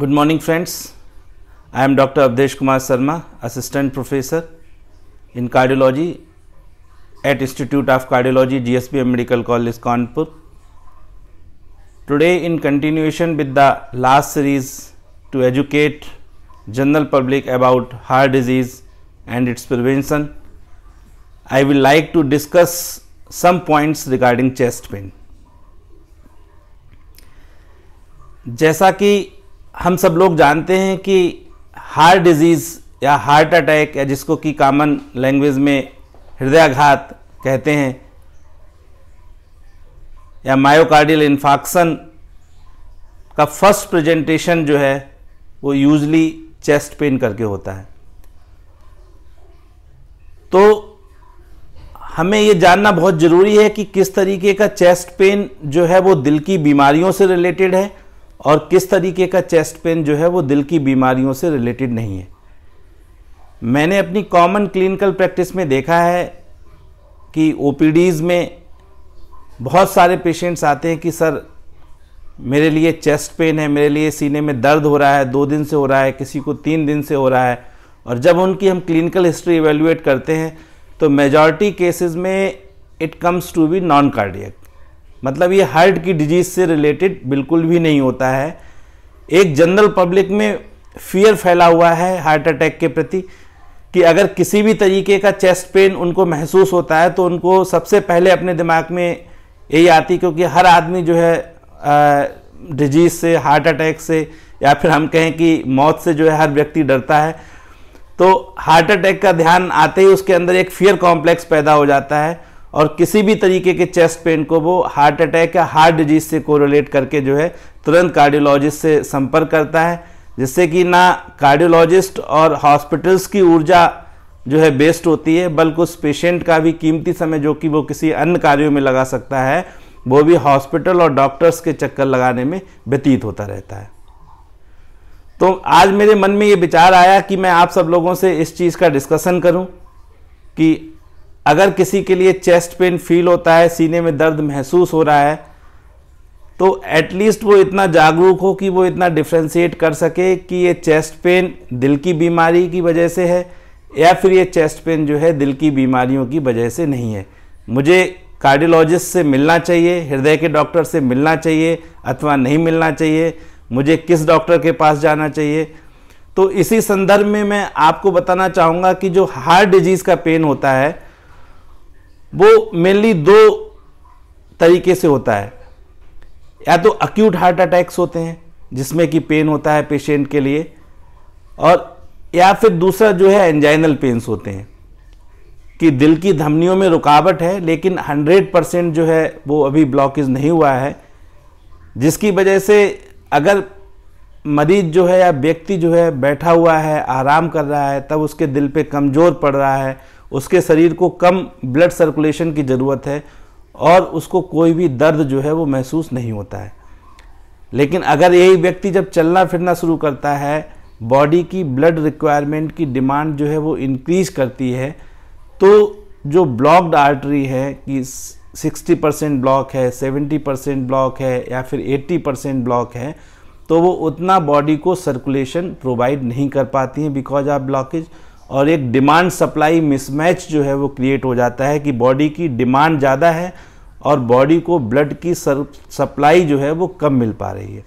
good morning friends I am doctor Awadhesh Kumar Sharma assistant professor in cardiology at institute of cardiology G S P M medical college Kanpur today in continuation with the last series to educate general public about heart disease and its prevention I will like to discuss some points regarding chest pain जैसा कि हम सब लोग जानते हैं कि heart disease या heart attack या जिसको कि कॉमन लैंग्वेज में हृदयाघात कहते हैं या मायोकार्डियल इन्फाक्शन का फर्स्ट प्रेजेंटेशन जो है वो यूजली चेस्ट पेन करके होता है तो हमें ये जानना बहुत ज़रूरी है कि किस तरीके का चेस्ट पेन जो है वो दिल की बीमारियों से रिलेटेड है और किस तरीके का चेस्ट पेन जो है वो दिल की बीमारियों से रिलेटेड नहीं है मैंने अपनी कॉमन क्लिनिकल प्रैक्टिस में देखा है कि ओ में बहुत सारे पेशेंट्स आते हैं कि सर मेरे लिए चेस्ट पेन है मेरे लिए सीने में दर्द हो रहा है दो दिन से हो रहा है किसी को तीन दिन से हो रहा है और जब उनकी हम क्लिनिकल हिस्ट्री इवेल्युएट करते हैं तो मेजॉरिटी केसेस में it comes to be non cardiac मतलब ये हार्ट की डिजीज से रिलेटेड बिल्कुल भी नहीं होता है एक जनरल पब्लिक में फियर फैला हुआ है हार्ट अटैक के प्रति कि अगर किसी भी तरीके का चेस्ट पेन उनको महसूस होता है तो उनको सबसे पहले अपने दिमाग में यही आती क्योंकि हर आदमी जो है डिजीज से हार्ट अटैक से या फिर हम कहें कि मौत से जो है हर व्यक्ति डरता है तो हार्ट अटैक का ध्यान आते ही उसके अंदर एक फियर कॉम्प्लेक्स पैदा हो जाता है और किसी भी तरीके के चेस्ट पेन को वो हार्ट अटैक या हार्ट डिजीज से कोरिलेट करके जो है तुरंत कार्डियोलॉजिस्ट से संपर्क करता है जिससे कि ना कार्डियोलॉजिस्ट और हॉस्पिटल्स की ऊर्जा जो है बेस्ट होती है बल्कि उस पेशेंट का भी कीमती समय जो कि वो किसी अन्य कार्यों में लगा सकता है वो भी हॉस्पिटल और डॉक्टर्स के चक्कर लगाने में व्यतीत होता रहता है तो आज मेरे मन में ये विचार आया कि मैं आप सब लोगों से इस चीज़ का डिस्कशन करूं कि अगर किसी के लिए चेस्ट पेन फील होता है सीने में दर्द महसूस हो रहा है तो एटलीस्ट वो इतना जागरूक हो कि वो इतना डिफ्रेंशिएट कर सके कि ये चेस्ट पेन दिल की बीमारी की वजह से है या फिर ये चेस्ट पेन जो है दिल की बीमारियों की वजह से नहीं है मुझे कार्डियोलॉजिस्ट से मिलना चाहिए हृदय के डॉक्टर से मिलना चाहिए अथवा नहीं मिलना चाहिए मुझे किस डॉक्टर के पास जाना चाहिए तो इसी संदर्भ में मैं आपको बताना चाहूँगा कि जो हार्ट डिजीज़ का पेन होता है वो मेनली दो तरीके से होता है या तो अक्यूट हार्ट अटैक्स होते हैं जिसमें कि पेन होता है पेशेंट के लिए और या फिर दूसरा जो है एंजाइनल पेन्स होते हैं कि दिल की धमनियों में रुकावट है लेकिन 100 परसेंट जो है वो अभी ब्लॉकेज नहीं हुआ है जिसकी वजह से अगर मरीज जो है या व्यक्ति जो है बैठा हुआ है आराम कर रहा है तब उसके दिल पे कमज़ोर पड़ रहा है उसके शरीर को कम ब्लड सर्कुलेशन की ज़रूरत है और उसको कोई भी दर्द जो है वो महसूस नहीं होता है लेकिन अगर यही व्यक्ति जब चलना फिरना शुरू करता है बॉडी की ब्लड रिक्वायरमेंट की डिमांड जो है वो इंक्रीज करती है तो जो ब्लॉक्ड आर्टरी है कि 60 परसेंट ब्लॉक है 70 परसेंट ब्लॉक है या फिर 80 परसेंट ब्लॉक है तो वो उतना बॉडी को सर्कुलेशन प्रोवाइड नहीं कर पाती हैं बिकॉज ऑफ ब्लॉकेज और एक डिमांड सप्लाई मिसमैच जो है वो क्रिएट हो जाता है कि बॉडी की डिमांड ज़्यादा है और बॉडी को ब्लड की सप्लाई जो है वो कम मिल पा रही है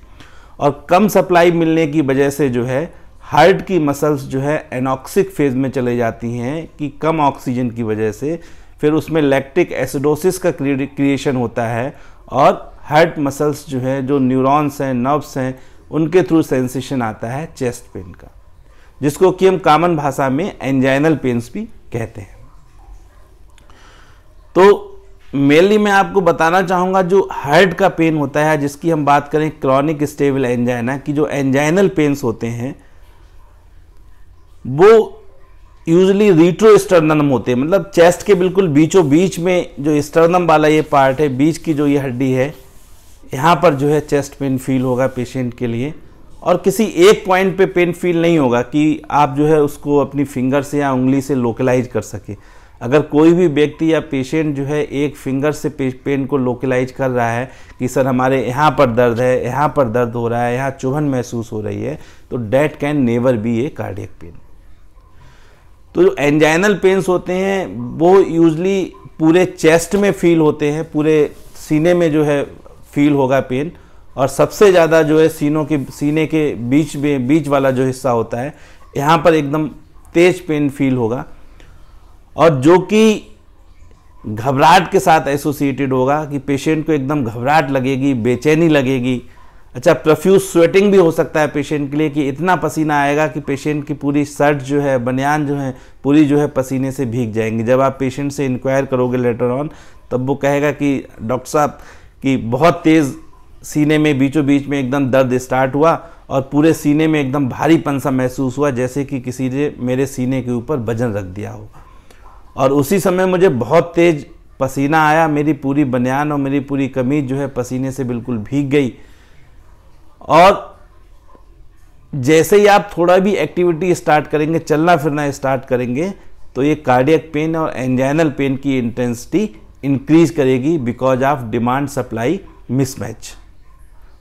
और कम सप्लाई मिलने की वजह से जो है हार्ट की मसल्स जो है एनॉक्सिक फेज़ में चले जाती हैं कि कम ऑक्सीजन की वजह से फिर उसमें लैक्टिक एसिडोसिस का क्रिएशन होता है और हार्ट मसल्स जो है जो न्यूरॉन्स हैं नर्व्स हैं उनके थ्रू सेंसेशन आता है चेस्ट पेन का जिसको कि हम कॉमन भाषा में एंजाइनल पेन्स भी कहते हैं तो मेनली मैं आपको बताना चाहूँगा जो हार्ट का पेन होता है जिसकी हम बात करें क्रॉनिक स्टेबल एंजाइना की जो एंजाइनल पेन्स होते हैं वो यूजली रिट्रो स्टर्नम होते हैं मतलब चेस्ट के बिल्कुल बीचों बीच में जो स्टर्नम वाला ये पार्ट है बीच की जो ये हड्डी है यहाँ पर जो है चेस्ट पेन फील होगा पेशेंट के लिए और किसी एक पॉइंट पे पेन फील नहीं होगा कि आप जो है उसको अपनी फिंगर से या उंगली से लोकलाइज कर सके अगर कोई भी व्यक्ति या पेशेंट जो है एक फिंगर से पेन को लोकलाइज कर रहा है कि सर हमारे यहाँ पर दर्द है यहाँ पर दर्द हो रहा है यहाँ चुभन महसूस हो रही है तो that can never be a cardiac pain तो जो एंजाइनल पेन्स होते हैं वो यूजली पूरे चेस्ट में फील होते हैं पूरे सीने में जो है फील होगा पेन और सबसे ज़्यादा जो है सीनों के सीने के बीच में बीच वाला जो हिस्सा होता है यहाँ पर एकदम तेज पेन फील होगा और जो कि घबराहट के साथ एसोसिएटेड होगा कि पेशेंट को एकदम घबराहट लगेगी बेचैनी लगेगी अच्छा प्रफ्यूज स्वेटिंग भी हो सकता है पेशेंट के लिए कि इतना पसीना आएगा कि पेशेंट की पूरी शर्ट जो है बनियान जो है पूरी जो है पसीने से भीग जाएंगी जब आप पेशेंट से इंक्वायर करोगे लेटर ऑन तब वो कहेगा कि डॉक्टर साहब कि बहुत तेज़ सीने में बीचों बीच में एकदम दर्द स्टार्ट हुआ और पूरे सीने में एकदम भारी पनसा महसूस हुआ जैसे कि किसी ने मेरे सीने के ऊपर वजन रख दिया हो और उसी समय मुझे बहुत तेज़ पसीना आया मेरी पूरी बनियान और मेरी पूरी कमीज जो है पसीने से बिल्कुल भीग गई और जैसे ही आप थोड़ा भी एक्टिविटी स्टार्ट करेंगे चलना फिरना स्टार्ट करेंगे तो ये कार्डियक पेन और एंजाइनल पेन की इंटेंसिटी इंक्रीज करेगी because of demand supply mismatch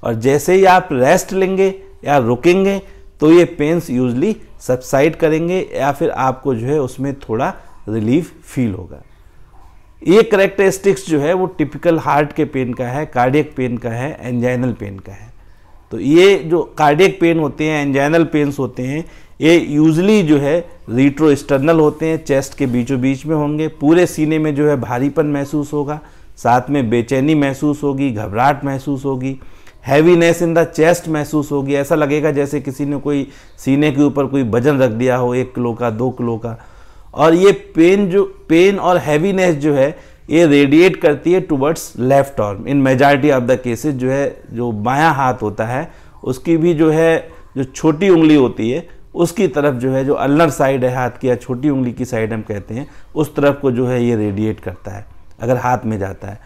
और जैसे ही आप रेस्ट लेंगे या रुकेंगे तो ये पेन्स यूजली सबसाइड करेंगे या फिर आपको जो है उसमें थोड़ा रिलीफ फील होगा ये करेक्टरिस्टिक्स जो है वो टिपिकल हार्ट के पेन का है कार्डियक पेन का है एंजाइनल पेन का है तो ये जो कार्डियक पेन होते हैं एंजाइनल पेन्स होते हैं ये यूजली जो है रिट्रो एक्सटर्नल होते हैं चेस्ट के बीचों बीच में होंगे पूरे सीने में जो है भारीपन महसूस होगा साथ में बेचैनी महसूस होगी घबराहट महसूस होगी हैवीनेस इन द चेस्ट महसूस होगी ऐसा लगेगा जैसे किसी ने कोई सीने के ऊपर कोई वजन रख दिया हो एक किलो का दो किलो का और ये पेन जो पेन और हैवीनेस जो है ये रेडिएट करती है towards left arm in majority of the cases जो है जो बायां हाथ होता है उसकी भी जो है जो छोटी उंगली होती है उसकी तरफ जो है जो अल्लर साइड है हाथ की या छोटी उंगली की साइड हम कहते हैं उस तरफ को जो है ये रेडिएट करता है अगर हाथ में जाता है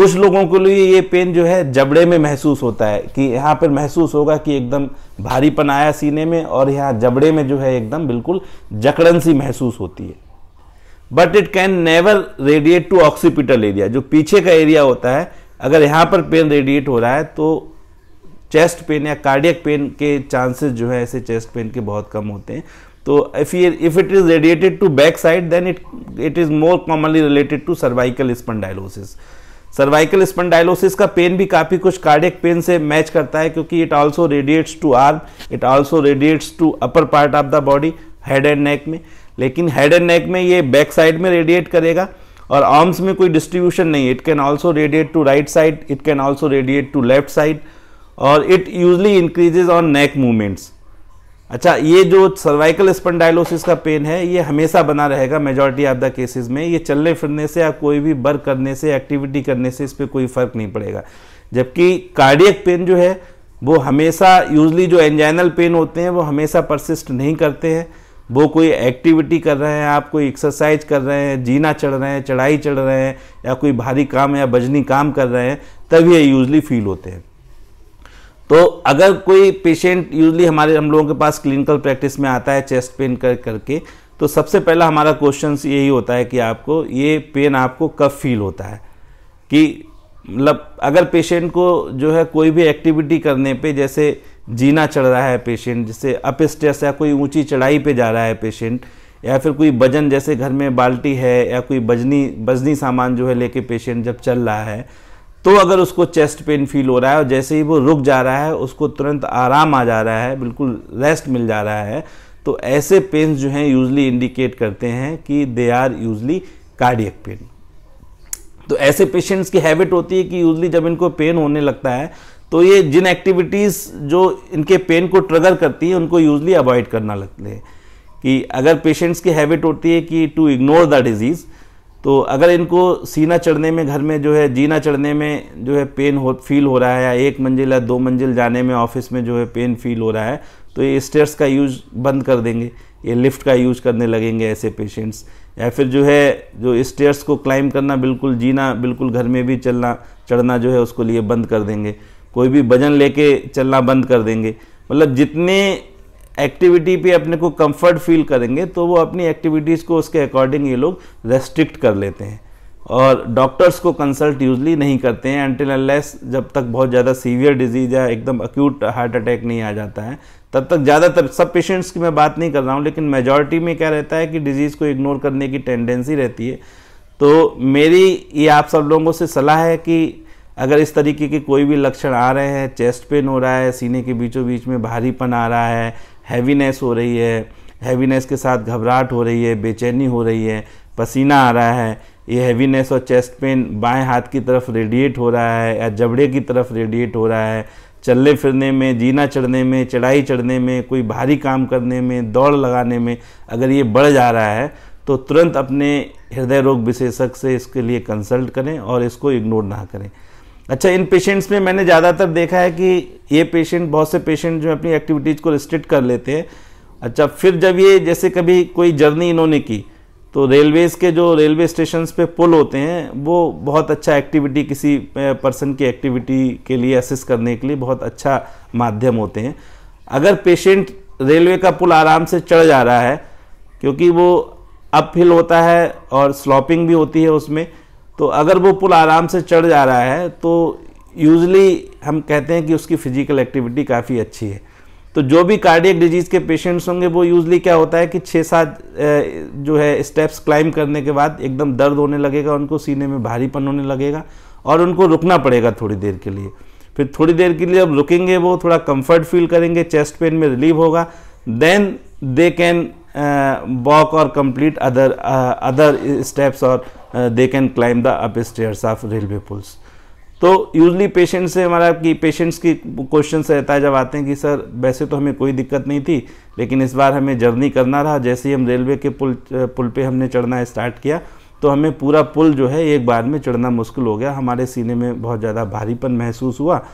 कुछ लोगों के लिए ये पेन जो है जबड़े में महसूस होता है कि यहाँ पर महसूस होगा कि एकदम भारीपन आया सीने में और यहाँ जबड़े में जो है एकदम बिल्कुल जकड़न सी महसूस होती है but it can never radiate to occipital area जो पीछे का एरिया होता है अगर यहाँ पर पेन रेडिएट हो रहा है तो चेस्ट पेन या कार्डियक पेन के चांसेस जो है ऐसे चेस्ट पेन के बहुत कम होते हैं तो इफ ये if it is radiated to back side then it it is more commonly related to cervical spondylosis cervical spondylosis का पेन भी काफ़ी कुछ कार्डियक पेन से मैच करता है क्योंकि it also radiates to arm it also radiates to upper part of the body head and neck में लेकिन हेड एंड नेक में ये बैक साइड में रेडिएट करेगा और आर्म्स में कोई डिस्ट्रीब्यूशन नहीं it can also radiate to right side it can also radiate to left side और it usually increases on neck movements अच्छा ये जो सर्वाइकल स्पन्डाइलोसिस का पेन है ये हमेशा बना रहेगा मेजॉरिटी ऑफ द केसेस में ये चलने फिरने से या कोई भी वर्क करने से एक्टिविटी करने से इस पर कोई फर्क नहीं पड़ेगा जबकि कार्डियक पेन जो है वो हमेशा यूजली जो एंजाइनल पेन होते हैं वो हमेशा परसिस्ट नहीं करते हैं वो कोई एक्टिविटी कर रहे हैं आप कोई एक्सरसाइज कर रहे हैं जीना चढ़ रहे हैं चढ़ाई चढ़ रहे हैं या कोई भारी काम या बजनी काम कर रहे हैं तब ये यूजली फील होते हैं तो अगर कोई पेशेंट यूजली हमारे हम लोगों के पास क्लिनिकल प्रैक्टिस में आता है चेस्ट पेन कर करके तो सबसे पहला हमारा क्वेश्चन यही होता है कि आपको ये पेन आपको कब फील होता है कि मतलब अगर पेशेंट को जो है कोई भी एक्टिविटी करने पे जैसे जीना चढ़ रहा है पेशेंट जैसे अप स्टेस या कोई ऊंची चढ़ाई पे जा रहा है पेशेंट या फिर कोई वजन जैसे घर में बाल्टी है या कोई बजनी बजनी सामान जो है लेके पेशेंट जब चल रहा है तो अगर उसको चेस्ट पेन फील हो रहा है और जैसे ही वो रुक जा रहा है उसको तुरंत आराम आ जा रहा है बिल्कुल रेस्ट मिल जा रहा है तो ऐसे पेन जो हैं यूजली इंडिकेट करते हैं कि they are usually cardiac pain तो ऐसे पेशेंट्स की हैबिट होती है कि यूजली जब इनको पेन होने लगता है तो ये जिन एक्टिविटीज़ जो इनके पेन को ट्रगर करती हैं उनको यूजली अवॉइड करना लगते हैं कि अगर पेशेंट्स की हैबिट होती है कि टू इग्नोर द डिजीज़ तो अगर इनको सीना चढ़ने में घर में जो है जीना चढ़ने में जो है पेन हो फील हो रहा है या एक मंजिल या दो मंजिल जाने में ऑफिस में जो है पेन फील हो रहा है तो ये स्टेयर्स का यूज बंद कर देंगे ये लिफ्ट का यूज करने लगेंगे ऐसे पेशेंट्स या फिर जो है जो स्टेयर्स को क्लाइम करना बिल्कुल जीना बिल्कुल घर में भी चलना चढ़ना जो है उसको लिए बंद कर देंगे कोई भी वजन लेके चलना बंद कर देंगे मतलब जितने एक्टिविटी पे अपने को कंफर्ट फील करेंगे तो वो अपनी एक्टिविटीज़ को उसके अकॉर्डिंग ये लोग रेस्ट्रिक्ट कर लेते हैं और डॉक्टर्स को कंसल्ट यूजली नहीं करते हैं एंटिल अनलेस जब तक बहुत ज़्यादा सीवियर डिजीज़ या एकदम अक्यूट हार्ट अटैक नहीं आ जाता है तब तक ज़्यादातर सब पेशेंट्स की मैं बात नहीं कर रहा हूँ लेकिन मेजॉरिटी में क्या रहता है कि डिजीज़ को इग्नोर करने की टेंडेंसी रहती है तो मेरी ये आप सब लोगों से सलाह है कि अगर इस तरीके के कोई भी लक्षण आ रहे हैं चेस्ट पेन हो रहा है सीने के बीचों बीच में भारीपन आ रहा है हैवीनेस हो रही है हैवीनेस के साथ घबराहट हो रही है बेचैनी हो रही है पसीना आ रहा है ये हैवीनेस और चेस्ट पेन बाएं हाथ की तरफ रेडिएट हो रहा है या जबड़े की तरफ रेडिएट हो रहा है चलने फिरने में जीना चढ़ने में चढ़ाई चढ़ने में कोई भारी काम करने में दौड़ लगाने में अगर ये बढ़ जा रहा है तो तुरंत अपने हृदय रोग विशेषज्ञ से इसके लिए कंसल्ट करें और इसको इग्नोर ना करें अच्छा इन पेशेंट्स में मैंने ज़्यादातर देखा है कि ये पेशेंट बहुत से पेशेंट जो अपनी एक्टिविटीज़ को रिस्ट्रिक्ट कर लेते हैं अच्छा फिर जब ये जैसे कभी कोई जर्नी इन्होंने की तो रेलवेज़ के जो रेलवे स्टेशन पे पुल होते हैं वो बहुत अच्छा एक्टिविटी किसी पर्सन की एक्टिविटी के लिए असिस्ट करने के लिए बहुत अच्छा माध्यम होते हैं अगर पेशेंट रेलवे का पुल आराम से चढ़ जा रहा है क्योंकि वो अप हिल होता है और स्लॉपिंग भी होती है उसमें तो अगर वो पुल आराम से चढ़ जा रहा है तो यूजली हम कहते हैं कि उसकी फिजिकल एक्टिविटी काफ़ी अच्छी है तो जो भी कार्डियक डिजीज़ के पेशेंट्स होंगे वो यूजली क्या होता है कि छः सात जो है स्टेप्स क्लाइंब करने के बाद एकदम दर्द होने लगेगा उनको सीने में भारीपन होने लगेगा और उनको रुकना पड़ेगा थोड़ी देर के लिए फिर थोड़ी देर के लिए अब रुकेंगे वो थोड़ा कंफर्ट फील करेंगे चेस्ट पेन में रिलीव होगा देन दे कैन वॉक और कंप्लीट अदर अदर स्टेप्स और they can climb the up stairs of railway पुल्स तो यूजली पेशेंट्स से हमारा कि पेशेंट्स की क्वेश्चन रहता है जब आते हैं कि सर वैसे तो हमें कोई दिक्कत नहीं थी लेकिन इस बार हमें जर्नी करना रहा जैसे ही हम रेलवे के पुल uh, पुल पे हमने चढ़ना स्टार्ट किया तो हमें पूरा पुल जो है एक बार में चढ़ना मुश्किल हो गया हमारे सीने में बहुत ज़्यादा भारीपन महसूस हुआ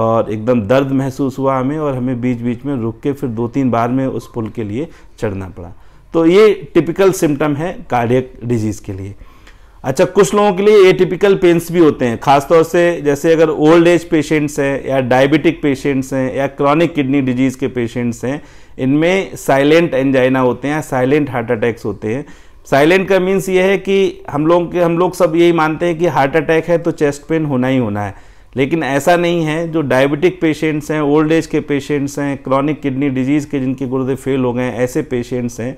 और एकदम दर्द महसूस हुआ हमें और हमें बीच बीच में रुक के फिर दो तीन बार में उस पुल के लिए चढ़ना पड़ा तो ये टिपिकल सिम्टम है कार्डियक डिजीज़ के लिए अच्छा कुछ लोगों के लिए एटिपिकल पेन्स भी होते हैं खासतौर से जैसे अगर ओल्ड एज पेशेंट्स हैं या डायबिटिक पेशेंट्स हैं या क्रॉनिक किडनी डिजीज़ के पेशेंट्स हैं इनमें साइलेंट एंजाइना होते हैं साइलेंट हार्ट अटैक्स होते हैं साइलेंट का मीन्स ये है कि हम लोग के हम लोग सब यही मानते हैं कि हार्ट अटैक है तो चेस्ट पेन होना ही होना है लेकिन ऐसा नहीं है जो डायबिटिक पेशेंट्स हैं ओल्ड एज के पेशेंट्स हैं क्रॉनिक किडनी डिजीज़ के जिनके गुर्दे फेल हो गए ऐसे पेशेंट्स हैं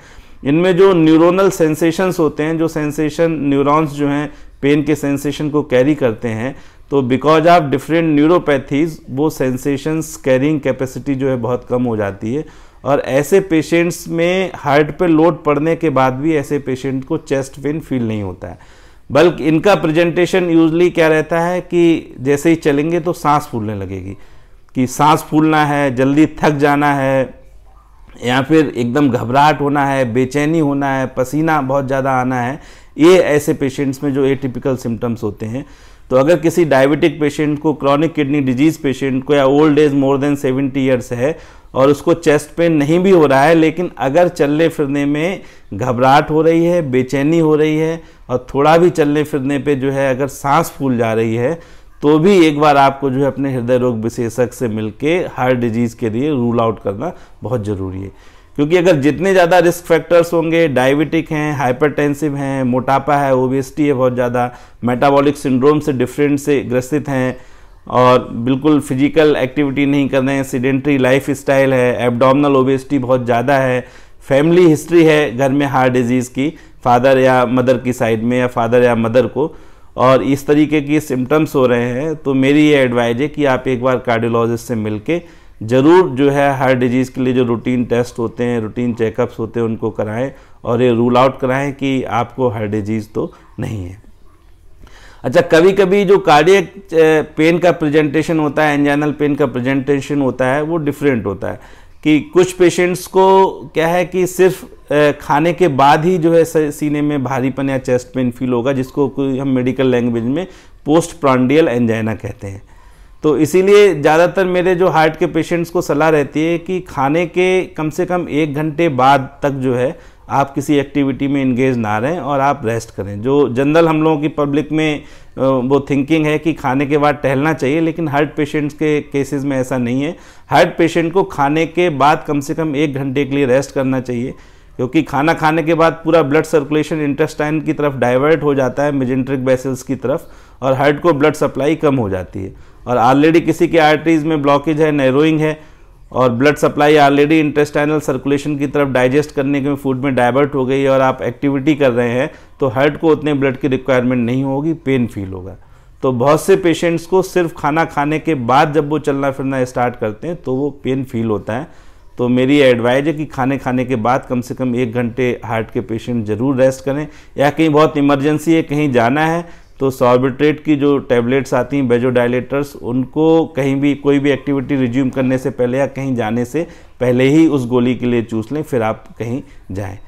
इनमें जो न्यूरोनल सेंसेशंस होते हैं जो सेंसेशन न्यूरॉन्स जो हैं पेन के सेंसेशन को कैरी करते हैं तो बिकॉज ऑफ डिफरेंट न्यूरोपैथीज वो सेंसेशंस कैरिंग कैपेसिटी जो है बहुत कम हो जाती है और ऐसे पेशेंट्स में हार्ट पे लोड पड़ने के बाद भी ऐसे पेशेंट को चेस्ट पेन फील नहीं होता है बल्कि इनका प्रेजेंटेशन यूजली क्या रहता है कि जैसे ही चलेंगे तो सांस फूलने लगेगी कि सांस फूलना है जल्दी थक जाना है या फिर एकदम घबराहट होना है बेचैनी होना है पसीना बहुत ज़्यादा आना है ये ऐसे पेशेंट्स में जो एटिपिकल सिम्टम्स होते हैं तो अगर किसी डायबिटिक पेशेंट को क्रॉनिक किडनी डिजीज़ पेशेंट को या old age more than seventy years है और उसको चेस्ट पेन नहीं भी हो रहा है लेकिन अगर चलने फिरने में घबराहट हो रही है बेचैनी हो रही है और थोड़ा भी चलने फिरने पे जो है अगर सांस फूल जा रही है तो भी एक बार आपको जो है अपने हृदय रोग विशेषज्ञ से मिलके हार्ट डिजीज़ के लिए रूल आउट करना बहुत ज़रूरी है क्योंकि अगर जितने ज़्यादा रिस्क फैक्टर्स होंगे डायबिटिक हैं हाइपरटेंसिव हैं मोटापा है ओबेसिटी है बहुत ज़्यादा मेटाबॉलिक सिंड्रोम से डिफरेंट से ग्रसित हैं और बिल्कुल फिजिकल एक्टिविटी नहीं कर रहे हैं सीडेंट्री लाइफ स्टाइल है एबडामनल ओबेसिटी बहुत ज़्यादा है फैमिली हिस्ट्री है घर में हार्ट डिजीज़ की फादर या मदर की साइड में या फादर या मदर को और इस तरीके की सिम्टम्स हो रहे हैं तो मेरी ये एडवाइज है कि आप एक बार कार्डियोलॉजिस्ट से मिल के ज़रूर जो है हर डिजीज़ के लिए जो रूटीन टेस्ट होते हैं रूटीन चेकअप्स होते हैं उनको कराएं और ये रूल आउट कराएं कि आपको हर डिजीज़ तो नहीं है अच्छा कभी कभी जो कार्डियक पेन eh, का प्रेजेंटेशन होता है एंजाइनल पेन का प्रेजेंटेशन होता है वो डिफरेंट होता है कि कुछ पेशेंट्स को क्या है कि सिर्फ खाने के बाद ही जो है सीने में भारीपन या चेस्ट पेन फील होगा जिसको हम मेडिकल लैंग्वेज में पोस्ट प्रांडियल एंजाइना कहते हैं तो इसीलिए ज़्यादातर मेरे जो हार्ट के पेशेंट्स को सलाह रहती है कि खाने के कम से कम एक घंटे बाद तक जो है आप किसी एक्टिविटी में इंगेज ना रहें और आप रेस्ट करें जो जनरल हम लोगों की पब्लिक में वो थिंकिंग है कि खाने के बाद टहलना चाहिए लेकिन हार्ट पेशेंट्स के केसेस में ऐसा नहीं है हार्ट पेशेंट को खाने के बाद कम से कम एक घंटे के लिए रेस्ट करना चाहिए क्योंकि खाना खाने के बाद पूरा ब्लड सर्कुलेशन इंटेस्टाइन की तरफ डाइवर्ट हो जाता है मेजेंट्रिक बेसल्स की तरफ और हार्ट को ब्लड सप्लाई कम हो जाती है और ऑलरेडी किसी के आर्टरीज में ब्लॉकेज है नैरोइंग है और blood supply already intestinal circulation की तरफ डाइजेस्ट करने के फूड में डाइवर्ट हो गई और आप एक्टिविटी कर रहे हैं तो हार्ट को उतने ब्लड की रिक्वायरमेंट नहीं होगी पेन फील होगा तो बहुत से पेशेंट्स को सिर्फ खाना खाने के बाद जब वो चलना फिरना स्टार्ट करते हैं तो वो पेन फील होता है तो मेरी एडवाइज है कि खाने खाने के बाद कम से कम एक घंटे हार्ट के पेशेंट ज़रूर रेस्ट करें या कहीं बहुत इमरजेंसी है कहीं जाना है तो सॉर्बिट्रेट की जो टैबलेट्स आती हैं बेजोडाइलेटर्स उनको कहीं भी कोई भी एक्टिविटी रिज्यूम करने से पहले या कहीं जाने से पहले ही उस गोली के लिए चूस लें फिर आप कहीं जाएं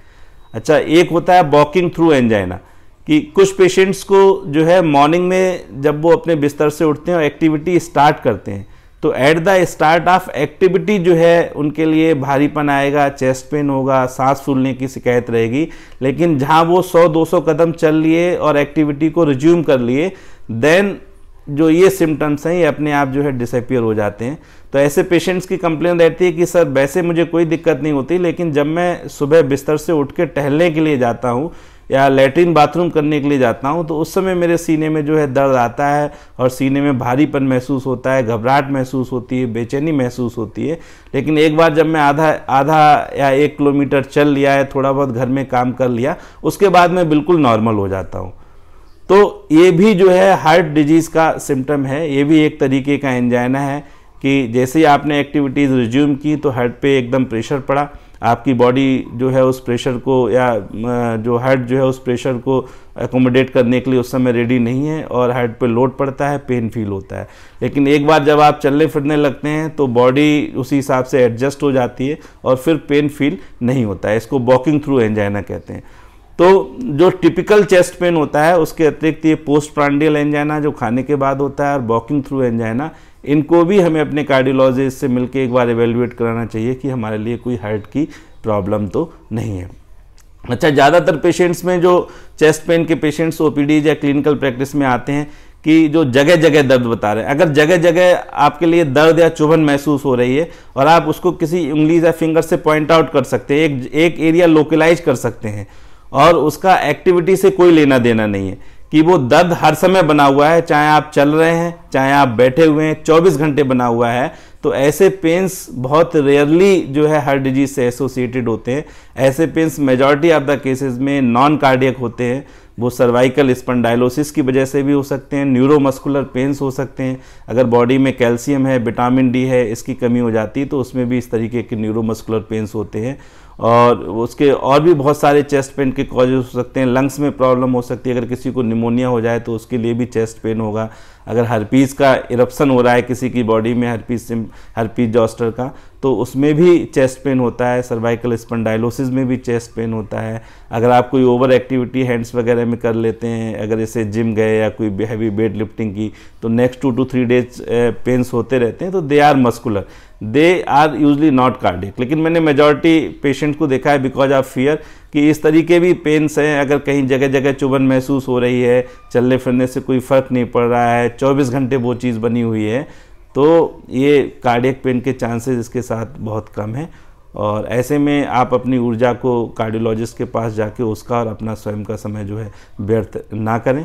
अच्छा एक होता है वॉकिंग थ्रू एंजाइना कि कुछ पेशेंट्स को जो है मॉर्निंग में जब वो अपने बिस्तर से उठते हैं और एक्टिविटी स्टार्ट करते हैं तो at the start of activity जो है उनके लिए भारीपन आएगा चेस्ट पेन होगा सांस फूलने की शिकायत रहेगी लेकिन जहाँ वो 100-200 कदम चल लिए और एक्टिविटी को रिज्यूम कर लिए देन जो ये सिम्टम्स हैं ये अपने आप जो है डिसअपियर हो जाते हैं तो ऐसे पेशेंट्स की कंप्लेन रहती है कि सर वैसे मुझे कोई दिक्कत नहीं होती लेकिन जब मैं सुबह बिस्तर से उठ के टहलने के लिए जाता हूँ या लेटरिन बाथरूम करने के लिए जाता हूँ तो उस समय मेरे सीने में जो है दर्द आता है और सीने में भारीपन महसूस होता है घबराहट महसूस होती है बेचैनी महसूस होती है लेकिन एक बार जब मैं आधा आधा या एक किलोमीटर चल लिया है थोड़ा बहुत घर में काम कर लिया उसके बाद मैं बिल्कुल नॉर्मल हो जाता हूँ तो ये भी जो है हार्ट डिजीज़ का सिम्टम है ये भी एक तरीके का एंजाइना है कि जैसे ही आपने एक्टिविटीज़ रिज्यूम की तो हार्ट पे एकदम प्रेशर पड़ा आपकी बॉडी जो है उस प्रेशर को या जो हार्ट जो है उस प्रेशर को एकोमोडेट करने के लिए उस समय रेडी नहीं है और हार्ट पे लोड पड़ता है पेन फील होता है लेकिन एक बार जब आप चलने फिरने लगते हैं तो बॉडी उसी हिसाब से एडजस्ट हो जाती है और फिर पेन फील नहीं होता है इसको वॉकिंग थ्रू एंजाइना कहते हैं तो जो टिपिकल चेस्ट पेन होता है उसके अतिरिक्त ये पोस्ट प्रांडियल एंजाइना जो खाने के बाद होता है और वॉकिंग थ्रू एंजाइना इनको भी हमें अपने कार्डियोलॉजिस्ट से मिलकर एक बार एवेल्युएट कराना चाहिए कि हमारे लिए कोई हार्ट की प्रॉब्लम तो नहीं है अच्छा ज़्यादातर पेशेंट्स में जो चेस्ट पेन के पेशेंट्स ओ या क्लिनिकल प्रैक्टिस में आते हैं कि जो जगह जगह दर्द बता रहे हैं अगर जगह जगह आपके लिए दर्द या चुभन महसूस हो रही है और आप उसको किसी उंगली या फिंगर से पॉइंट आउट कर सकते हैं एक एक एरिया लोकलाइज कर सकते हैं और उसका एक्टिविटी से कोई लेना देना नहीं है कि वो दर्द हर समय बना हुआ है चाहे आप चल रहे हैं चाहे आप बैठे हुए हैं 24 घंटे बना हुआ है तो ऐसे पेंस बहुत रेयरली जो है हर डिजीज से एसोसिएटेड होते हैं ऐसे pains majority of the cases में नॉन कार्डियक होते हैं वो सर्वाइकल स्पंडाइलोसिस की वजह से भी हो सकते हैं न्यूरोमस्कुलर पेंस हो सकते हैं अगर बॉडी में कैल्शियम है विटामिन डी है इसकी कमी हो जाती है तो उसमें भी इस तरीके के न्यूरोमस्कुलर पेंस होते हैं और उसके और भी बहुत सारे चेस्ट पेन के कॉजेज हो सकते हैं लंग्स में प्रॉब्लम हो सकती है अगर किसी को निमोनिया हो जाए तो उसके लिए भी चेस्ट पेन होगा अगर हरपीज का इरप्शन हो रहा है किसी की बॉडी में से हरपीज जॉस्टर का तो उसमें भी चेस्ट पेन होता है सर्वाइकल स्पंडाइलोसिस में भी चेस्ट पेन होता है अगर आप कोई ओवर एक्टिविटी हैंड्स वगैरह में कर लेते हैं अगर इसे जिम गए या कोई हैवी वेट लिफ्टिंग की तो next two to three days pains होते रहते हैं तो they are muscular they are usually not cardiac लेकिन मैंने मेजॉरिटी पेशेंट को देखा है बिकॉज ऑफ फियर कि इस तरीके भी पेन्स हैं अगर कहीं जगह जगह चुभन महसूस हो रही है चलने फिरने से कोई फ़र्क नहीं पड़ रहा है 24 घंटे वो चीज़ बनी हुई है तो ये कार्डियक पेन के चांसेस इसके साथ बहुत कम हैं और ऐसे में आप अपनी ऊर्जा को कार्डियोलॉजिस्ट के पास जाके उसका और अपना स्वयं का समय जो है व्यर्थ ना करें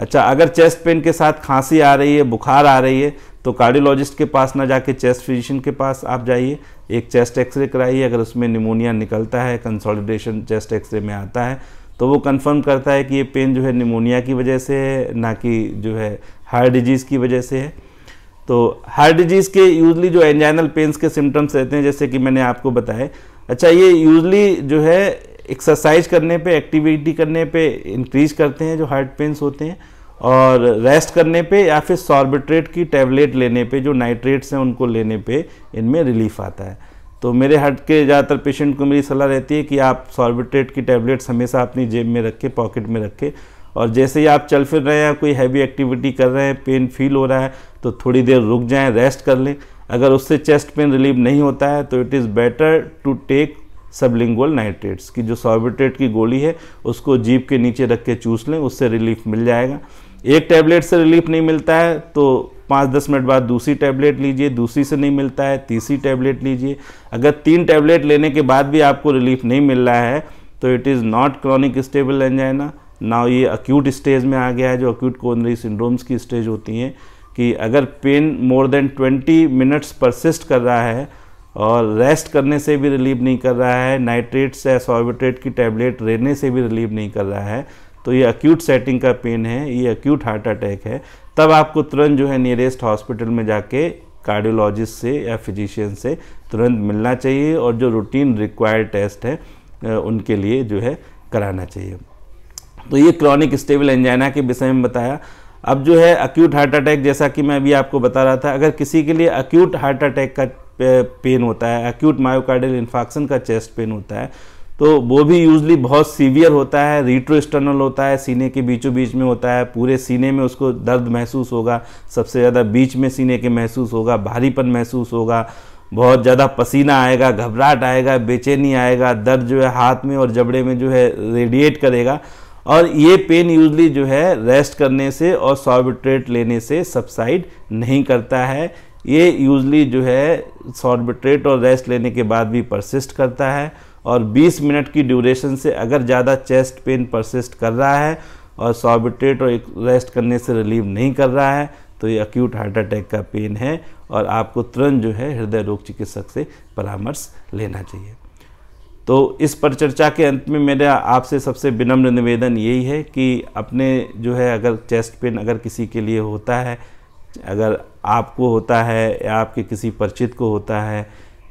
अच्छा अगर चेस्ट पेन के साथ खांसी आ रही है बुखार आ रही है तो कार्डियोलॉजिस्ट के पास ना जाके चेस्ट फिजिशियन के पास आप जाइए एक चेस्ट एक्सरे कराइए अगर उसमें निमोनिया निकलता है कंसोलिडेशन चेस्ट एक्सरे में आता है तो वो कंफर्म करता है कि ये पेन जो है निमोनिया की वजह से है ना कि जो है हार्ट डिजीज़ की वजह से है तो हार्ट डिजीज़ के यूजली जो एंजाइनल पेन्स के सिम्टम्स रहते हैं जैसे कि मैंने आपको बताया अच्छा ये यूजली जो है एक्सरसाइज करने पे एक्टिविटी करने पे इंक्रीज करते हैं जो हार्ट पेन्स होते हैं और रेस्ट करने पे या फिर सॉर्बिट्रेट की टैबलेट लेने पे जो नाइट्रेट्स हैं उनको लेने पे इनमें रिलीफ आता है तो मेरे हट के ज़्यादातर पेशेंट को मेरी सलाह रहती है कि आप सॉर्बिट्रेट की टैबलेट्स हमेशा अपनी जेब में रखें पॉकेट में रखें और जैसे ही आप चल फिर रहे हैं कोई हैवी एक्टिविटी कर रहे हैं पेन फील हो रहा है तो थोड़ी देर रुक जाएँ रेस्ट कर लें अगर उससे चेस्ट पेन रिलीव नहीं होता है तो it is better to take sublingual nitrates की जो सॉर्बिट्रेट की गोली है उसको जीप के नीचे रख के चूस लें उससे रिलीफ मिल जाएगा एक टैबलेट से रिलीफ नहीं मिलता है तो पाँच दस मिनट बाद दूसरी टैबलेट लीजिए दूसरी से नहीं मिलता है तीसरी टैबलेट लीजिए अगर तीन टैबलेट लेने के बाद भी आपको रिलीफ नहीं मिल रहा है तो it is not chronic stable angina now ये अक्यूट स्टेज में आ गया है जो अक्यूट कोनरी सिंड्रोम्स की स्टेज होती हैं कि अगर pain more than twenty minutes persist कर रहा है और रेस्ट करने से भी रिलीव नहीं कर रहा है नाइट्रेट्स या सॉर्बिट्रेट की टैबलेट लेने से भी रिलीव नहीं कर रहा है तो ये अक्यूट सेटिंग का पेन है ये अक्यूट हार्ट अटैक है तब आपको तुरंत जो है नियरेस्ट हॉस्पिटल में जाके कार्डियोलॉजिस्ट से या फिजिशियन से तुरंत मिलना चाहिए और जो रूटीन रिक्वायर्ड टेस्ट है उनके लिए जो है कराना चाहिए तो ये क्रॉनिक स्टेबल एंजाइना के विषय में बताया अब जो है अक्यूट हार्ट अटैक जैसा कि मैं अभी आपको बता रहा था अगर किसी के लिए अक्यूट हार्ट अटैक का पेन होता है अक्यूट मायोकार्डियल इन्फेक्शन का चेस्ट पेन होता है तो वो भी यूजली बहुत सीवियर होता है रिट्रोस्टर्नल होता है सीने के बीचों बीच में होता है पूरे सीने में उसको दर्द महसूस होगा सबसे ज़्यादा बीच में सीने के महसूस होगा भारीपन महसूस होगा बहुत ज़्यादा पसीना आएगा घबराहट आएगा बेचैनी आएगा दर्द जो है हाथ में और जबड़े में जो है रेडिएट करेगा और ये पेन यूजली जो है रेस्ट करने से और सॉर्बिट्रेट लेने से सबसाइड नहीं करता है ये यूजली जो है सॉर्बिट्रेट और रेस्ट लेने के बाद भी परसिस्ट करता है और 20 मिनट की ड्यूरेशन से अगर ज़्यादा चेस्ट पेन परसिस्ट कर रहा है और सॉबिटेट और रेस्ट करने से रिलीव नहीं कर रहा है तो ये अक्यूट हार्ट अटैक का पेन है और आपको तुरंत जो है हृदय रोग चिकित्सक से परामर्श लेना चाहिए तो इस परिचर्चा के अंत में मेरा आपसे सबसे विनम्र निवेदन यही है कि अपने जो है अगर चेस्ट पेन अगर किसी के लिए होता है अगर आपको होता है या आपके किसी परिचित को होता है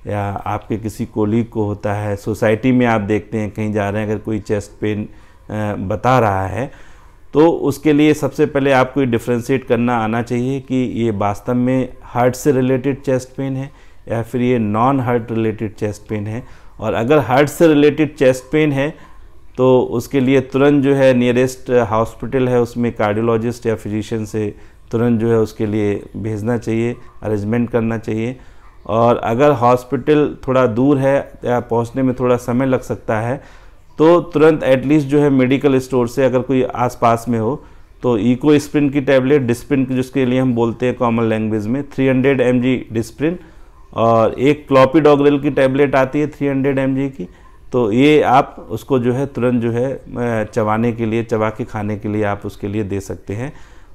या आपके किसी कोलीग को होता है सोसाइटी में आप देखते हैं कहीं जा रहे हैं अगर कोई चेस्ट पेन बता रहा है तो उसके लिए सबसे पहले आपको ये डिफ्रेंशिएट करना आना चाहिए कि ये वास्तव में हार्ट से रिलेटेड चेस्ट पेन है या फिर ये non heart related chest pain है और अगर हार्ट से रिलेटेड चेस्ट पेन है तो उसके लिए तुरंत जो है नियरेस्ट हॉस्पिटल है उसमें कार्डियोलॉजिस्ट या फिजिशियन से तुरंत जो है उसके लिए भेजना चाहिए अरेंजमेंट करना चाहिए और अगर हॉस्पिटल थोड़ा दूर है या पहुंचने में थोड़ा समय लग सकता है तो तुरंत एटलीस्ट जो है मेडिकल स्टोर से अगर कोई आसपास में हो तो इको स्प्रिन की टैबलेट डिस्प्रिन जिसके लिए हम बोलते हैं कॉमन लैंग्वेज में 300 हंड्रेड एम डिस्प्रिन और एक क्लॉपीडोग्रेल की टैबलेट आती है 300 हंड्रेड की तो ये आप उसको जो है तुरंत जो है चबाने के लिए चबा के खाने के लिए आप उसके लिए दे सकते हैं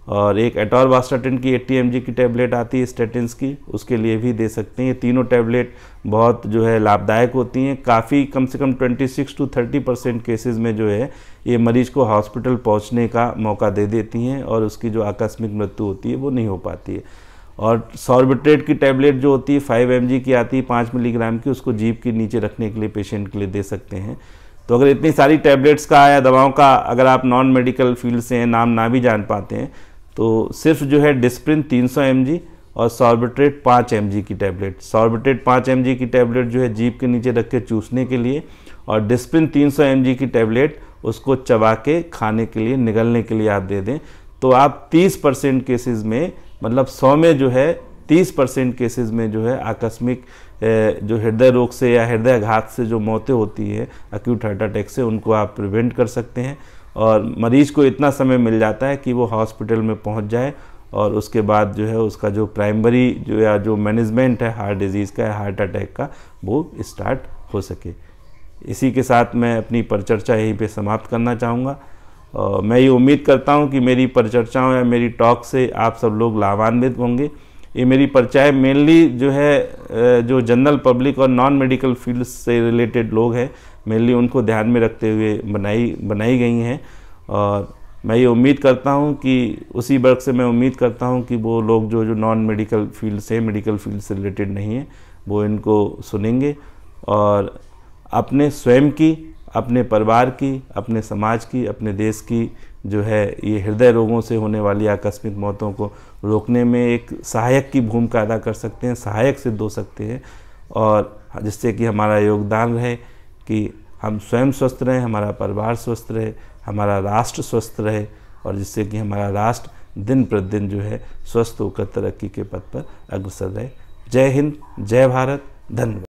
और एक वास्टाटिन की 80 एमजी की टैबलेट आती है स्टेटिन्स की उसके लिए भी दे सकते हैं ये तीनों टैबलेट बहुत जो है लाभदायक होती हैं काफ़ी कम से कम 26 टू 30 परसेंट केसेज में जो है ये मरीज़ को हॉस्पिटल पहुंचने का मौका दे देती हैं और उसकी जो आकस्मिक मृत्यु होती है वो नहीं हो पाती है और सॉर्बिट्रेट की टैबलेट जो होती है फाइव एम की आती है पाँच मिलीग्राम की उसको जीप के नीचे रखने के लिए पेशेंट के लिए दे सकते हैं तो अगर इतनी सारी टैबलेट्स का या दवाओं का अगर आप नॉन मेडिकल फील्ड से हैं नाम ना भी जान पाते हैं तो सिर्फ जो है डिस्प्रिन 300 सौ और सॉर्बिट्रेट 5 एम की टैबलेट सॉर्बिट्रेट 5 एम की टैबलेट जो है जीप के नीचे रख के चूसने के लिए और डिस्प्रिन 300 सौ की टैबलेट उसको चबा के खाने के लिए निगलने के लिए आप दे दें तो आप 30 परसेंट केसेज में मतलब 100 में जो है 30 परसेंट केसेज में जो है आकस्मिक जो हृदय रोग से या हृदय घात से जो मौतें होती है अक्यूट हार्ट अटैक से उनको आप प्रिवेंट कर सकते हैं और मरीज़ को इतना समय मिल जाता है कि वो हॉस्पिटल में पहुंच जाए और उसके बाद जो है उसका जो प्राइमरी जो या जो मैनेजमेंट है हार्ट डिजीज़ का या हार्ट अटैक का वो स्टार्ट हो सके इसी के साथ मैं अपनी परिचर्चा यहीं पे समाप्त करना चाहूँगा मैं ये उम्मीद करता हूँ कि मेरी परिचर्चाओं या मेरी टॉक से आप सब लोग लाभान्वित होंगे ये मेरी परचाय मेनली जो है जो जनरल पब्लिक और नॉन मेडिकल फील्ड से रिलेटेड लोग हैं मेनली उनको ध्यान में रखते हुए बनाई बनाई गई हैं और मैं ये उम्मीद करता हूँ कि उसी वर्ग से मैं उम्मीद करता हूँ कि वो लोग जो जो नॉन मेडिकल फील्ड से मेडिकल फील्ड से रिलेटेड नहीं है वो इनको सुनेंगे और अपने स्वयं की अपने परिवार की अपने समाज की अपने देश की जो है ये हृदय रोगों से होने वाली आकस्मिक मौतों को रोकने में एक सहायक की भूमिका अदा कर सकते हैं सहायक सिद्ध हो सकते हैं और जिससे कि हमारा योगदान रहे कि हम स्वयं स्वस्थ रहें हमारा परिवार स्वस्थ रहे हमारा राष्ट्र स्वस्थ रहे और जिससे कि हमारा राष्ट्र दिन प्रतिदिन जो है स्वस्थ होकर तरक्की के पथ पर अग्रसर रहे जय हिंद जय भारत धन्यवाद